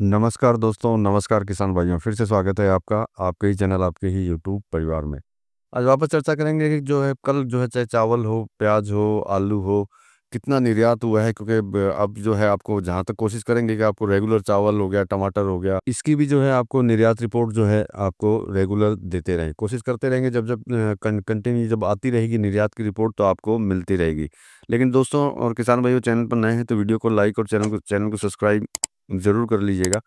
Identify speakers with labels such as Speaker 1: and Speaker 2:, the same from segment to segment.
Speaker 1: नमस्कार दोस्तों नमस्कार किसान भाइयों फिर से स्वागत है आपका आपके ही चैनल आपके ही यूट्यूब परिवार में आज वापस चर्चा करेंगे कि जो है कल जो है चाहे चावल हो प्याज हो आलू हो कितना निर्यात हुआ है क्योंकि अब जो है आपको जहाँ तक कोशिश करेंगे कि आपको रेगुलर चावल हो गया टमाटर हो गया इसकी भी जो है आपको निर्यात रिपोर्ट जो है आपको रेगुलर देते रहें कोशिश करते रहेंगे जब जब कंटिन्यू जब आती रहेगी निर्यात की रिपोर्ट तो आपको मिलती रहेगी लेकिन दोस्तों और किसान भाई चैनल पर नए हैं तो वीडियो को लाइक और चैनल को चैनल को सब्सक्राइब ज़रूर कर लीजिएगा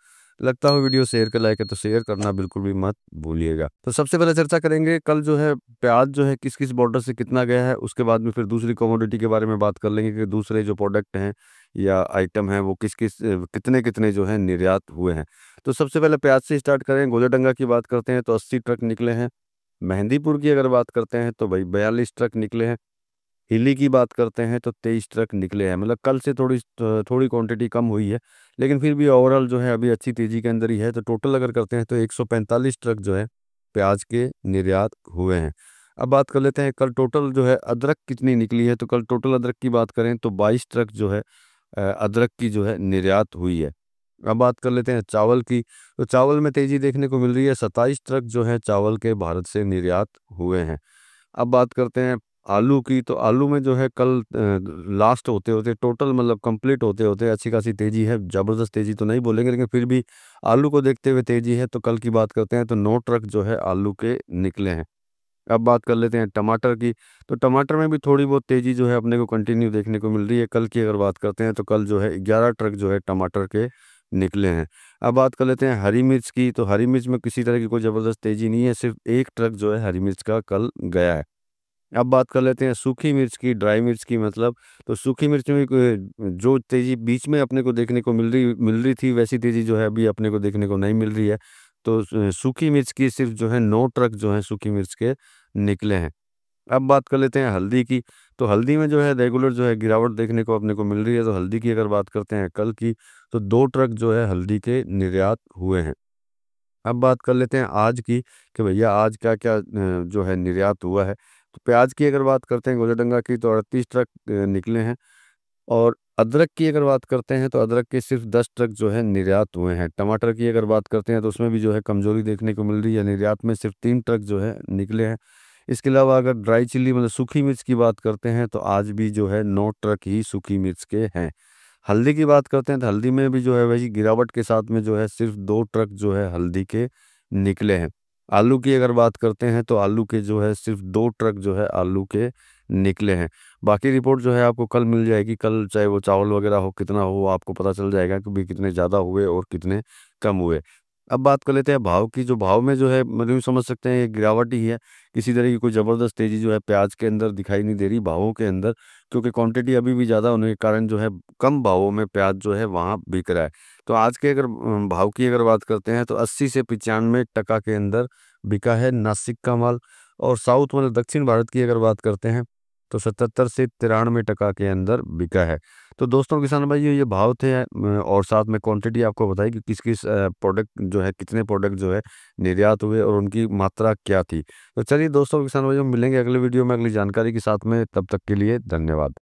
Speaker 1: लगता हो वीडियो शेयर कर लाइक है तो शेयर करना बिल्कुल भी मत भूलिएगा तो सबसे पहले चर्चा करेंगे कल जो है प्याज जो है किस किस बॉर्डर से कितना गया है उसके बाद में फिर दूसरी कमोडिटी के बारे में बात कर लेंगे कि दूसरे जो प्रोडक्ट हैं या आइटम है वो किस किस कितने कितने जो है निर्यात हुए हैं तो सबसे पहले प्याज से स्टार्ट करें गोजाडंगा की बात करते हैं तो अस्सी ट्रक निकले हैं मेहंदीपुर की अगर बात करते हैं तो भाई बयालीस ट्रक निकले हैं हिली की बात करते हैं तो तेईस ट्रक निकले हैं मतलब कल से थोड़ी थोड़ी क्वांटिटी कम हुई है लेकिन फिर भी ओवरऑल जो है अभी अच्छी तेज़ी के अंदर ही है तो टोटल अगर करते हैं तो 145 ट्रक जो है प्याज के निर्यात हुए हैं अब बात कर लेते हैं कल टोटल जो है अदरक कितनी निकली है तो कल टोटल अदरक की बात करें तो बाईस ट्रक जो है अदरक की जो है निर्यात हुई है अब बात कर लेते हैं चावल की तो चावल में तेज़ी देखने को मिल रही है सत्ताईस ट्रक जो है चावल के भारत से निर्यात हुए हैं अब बात करते हैं आलू की तो आलू में जो है कल लास्ट होते होते टोटल मतलब कंप्लीट होते होते अच्छी खासी तेज़ी है ज़बरदस्त तेज़ी तो नहीं बोलेंगे लेकिन फिर भी आलू को देखते हुए तेज़ी है तो कल की बात करते हैं तो नौ ट्रक जो है आलू के निकले हैं अब बात कर लेते हैं टमाटर की तो टमाटर में भी थोड़ी बहुत तेज़ी जो है अपने को कंटिन्यू देखने को मिल रही है कल की अगर बात करते हैं तो कल जो है ग्यारह ट्रक जो है टमाटर के निकले हैं अब बात कर लेते हैं हरी मिर्च की तो हरी मिर्च में किसी तरह की कोई ज़बरदस्त तेज़ी नहीं है सिर्फ एक ट्रक जो है हरी मिर्च का कल गया है अब बात कर लेते हैं सूखी मिर्च की ड्राई मिर्च की मतलब तो सूखी मिर्च में जो तेज़ी बीच में अपने को देखने को मिल रही मिल रही थी वैसी तेज़ी जो है अभी अपने को देखने को नहीं मिल रही है तो सूखी मिर्च की सिर्फ जो है नौ ट्रक जो है सूखी मिर्च के निकले हैं अब बात कर लेते हैं हल्दी की तो हल्दी में जो है रेगुलर जो है गिरावट देखने को अपने को मिल रही है तो हल्दी की अगर बात करते हैं कल की तो दो ट्रक जो है हल्दी के निर्यात हुए हैं अब बात कर लेते हैं आज की कि भैया आज क्या क्या जो है निर्यात हुआ है तो प्याज की अगर बात करते हैं गोजाडंगा की तो अड़तीस ट्रक निकले हैं और अदरक की अगर बात करते हैं तो अदरक के सिर्फ दस ट्रक जो है निर्यात हुए हैं टमाटर की अगर बात करते हैं तो उसमें भी जो है कमज़ोरी देखने को मिल रही है निर्यात में सिर्फ तीन ट्रक जो है निकले हैं इसके अलावा अगर ड्राई चिल्ली मतलब सूखी मिर्च की बात करते हैं तो आज भी जो है नौ ट्रक ही सूखी मिर्च के हैं हल्दी की बात करते हैं तो हल्दी में भी जो है वही गिरावट के साथ में जो है सिर्फ दो ट्रक जो है हल्दी के निकले हैं आलू की अगर बात करते हैं तो आलू के जो है सिर्फ दो ट्रक जो है आलू के निकले हैं बाकी रिपोर्ट जो है आपको कल मिल जाएगी कल चाहे वो चावल वगैरह हो कितना हो आपको पता चल जाएगा कि भी कितने ज़्यादा हुए और कितने कम हुए अब बात कर लेते हैं भाव की जो भाव में जो है मतलब समझ सकते हैं ये गिरावट ही है किसी तरह की कोई ज़बरदस्त तेज़ी जो है प्याज के अंदर दिखाई नहीं दे रही भावों के अंदर क्योंकि क्वांटिटी अभी भी ज़्यादा होने के कारण जो है कम भावों में प्याज जो है वहाँ बिक रहा है तो आज के अगर भाव की अगर बात करते हैं तो अस्सी से पचानवे टका के अंदर बिका है नासिक का माल और साउथ मतलब दक्षिण भारत की अगर बात करते हैं तो सतहत्तर से तिरानवे टका के अंदर बिका है तो दोस्तों किसान भाई ये भाव थे और साथ में क्वांटिटी आपको बताई कि किस किस प्रोडक्ट जो है कितने प्रोडक्ट जो है निर्यात हुए और उनकी मात्रा क्या थी तो चलिए दोस्तों किसान भाई मिलेंगे अगले वीडियो में अगली जानकारी के साथ में तब तक के लिए धन्यवाद